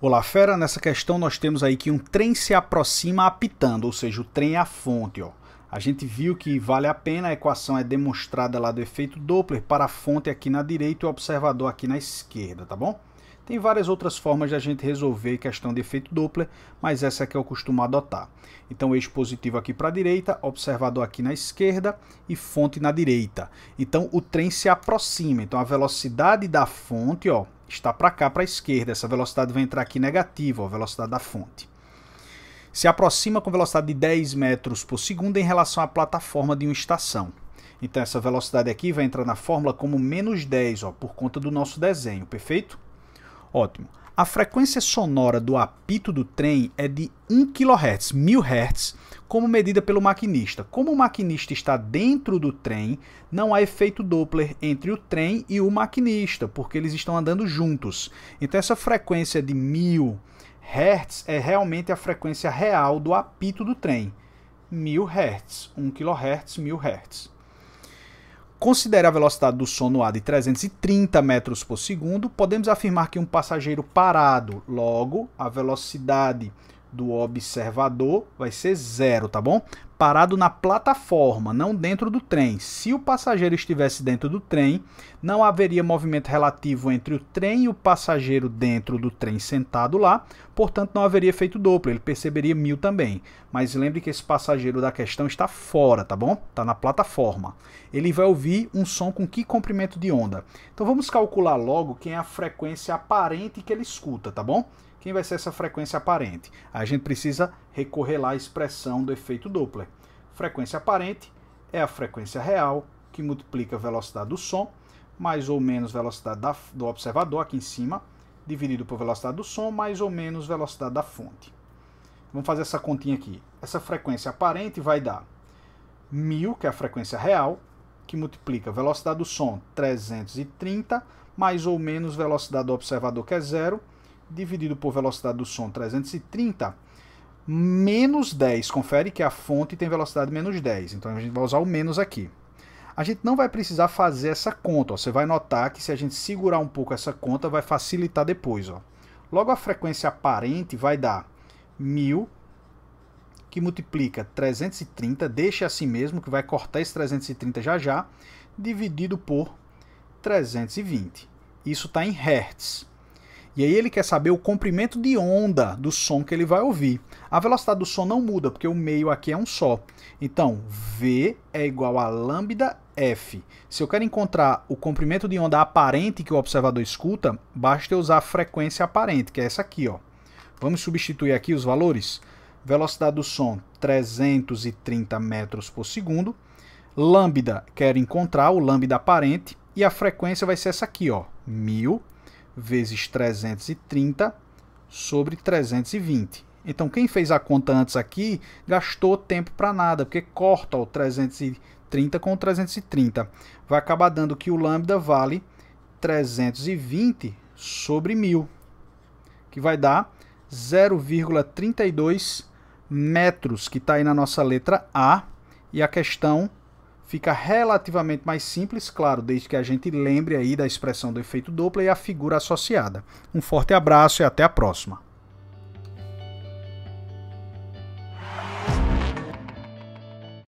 Olá, fera. Nessa questão nós temos aí que um trem se aproxima apitando, ou seja, o trem é a fonte. Ó. A gente viu que vale a pena, a equação é demonstrada lá do efeito Doppler para a fonte aqui na direita e o observador aqui na esquerda, tá bom? Tem várias outras formas de a gente resolver questão de efeito Doppler, mas essa é que eu costumo adotar. Então, eixo positivo aqui para a direita, observador aqui na esquerda e fonte na direita. Então, o trem se aproxima. Então, a velocidade da fonte, ó, está para cá, para a esquerda. Essa velocidade vai entrar aqui negativa, a velocidade da fonte. Se aproxima com velocidade de 10 metros por segundo em relação à plataforma de uma estação. Então essa velocidade aqui vai entrar na fórmula como menos 10, ó, por conta do nosso desenho, perfeito? Ótimo. A frequência sonora do apito do trem é de 1 kHz, 1000 Hz, como medida pelo maquinista. Como o maquinista está dentro do trem, não há efeito Doppler entre o trem e o maquinista, porque eles estão andando juntos. Então essa frequência de 1000 Hz é realmente a frequência real do apito do trem. 1000 Hz, 1 kHz, 1000 Hz. Considera a velocidade do som no ar de 330 metros por segundo, podemos afirmar que um passageiro parado, logo, a velocidade do observador vai ser zero, tá bom? Parado na plataforma, não dentro do trem. Se o passageiro estivesse dentro do trem, não haveria movimento relativo entre o trem e o passageiro dentro do trem sentado lá, portanto não haveria feito duplo, ele perceberia mil também. Mas lembre que esse passageiro da questão está fora, tá bom? Está na plataforma. Ele vai ouvir um som com que comprimento de onda? Então vamos calcular logo quem é a frequência aparente que ele escuta, tá bom? quem vai ser essa frequência aparente? A gente precisa recorrer lá à expressão do efeito Doppler. Frequência aparente é a frequência real que multiplica a velocidade do som mais ou menos velocidade da, do observador aqui em cima, dividido por velocidade do som, mais ou menos velocidade da fonte. Vamos fazer essa continha aqui. Essa frequência aparente vai dar 1000, que é a frequência real, que multiplica a velocidade do som 330, mais ou menos velocidade do observador, que é zero, dividido por velocidade do som 330 menos 10. Confere que a fonte tem velocidade menos 10, então a gente vai usar o menos aqui. A gente não vai precisar fazer essa conta. Ó. Você vai notar que se a gente segurar um pouco essa conta, vai facilitar depois. Ó. Logo, a frequência aparente vai dar 1000, que multiplica 330, deixa assim mesmo, que vai cortar esse 330 já já, dividido por 320. Isso está em hertz. E aí ele quer saber o comprimento de onda do som que ele vai ouvir. A velocidade do som não muda, porque o meio aqui é um só. Então, V é igual a lambda F. Se eu quero encontrar o comprimento de onda aparente que o observador escuta, basta eu usar a frequência aparente, que é essa aqui. Ó. Vamos substituir aqui os valores. Velocidade do som, 330 metros por segundo. Lambda, quero encontrar o lambda aparente. E a frequência vai ser essa aqui, ó, 1000 vezes 330 sobre 320. Então, quem fez a conta antes aqui gastou tempo para nada, porque corta o 330 com o 330. Vai acabar dando que o lambda vale 320 sobre 1000, que vai dar 0,32 metros, que está aí na nossa letra A. E a questão Fica relativamente mais simples, claro, desde que a gente lembre aí da expressão do efeito Doppler e a figura associada. Um forte abraço e até a próxima.